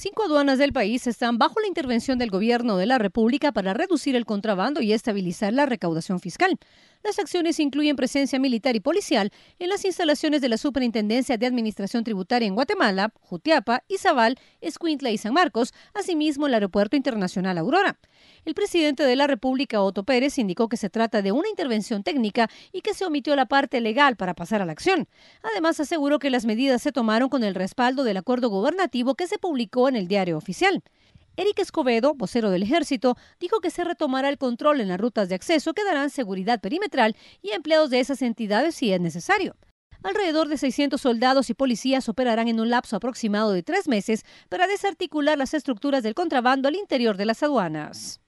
Cinco aduanas del país están bajo la intervención del gobierno de la República para reducir el contrabando y estabilizar la recaudación fiscal. Las acciones incluyen presencia militar y policial en las instalaciones de la Superintendencia de Administración Tributaria en Guatemala, Jutiapa, Izabal, Escuintla y San Marcos, asimismo el Aeropuerto Internacional Aurora. El presidente de la República, Otto Pérez, indicó que se trata de una intervención técnica y que se omitió la parte legal para pasar a la acción. Además, aseguró que las medidas se tomaron con el respaldo del acuerdo gubernativo que se publicó en el diario oficial. Eric Escobedo, vocero del ejército, dijo que se retomará el control en las rutas de acceso que darán seguridad perimetral y empleados de esas entidades si es necesario. Alrededor de 600 soldados y policías operarán en un lapso aproximado de tres meses para desarticular las estructuras del contrabando al interior de las aduanas.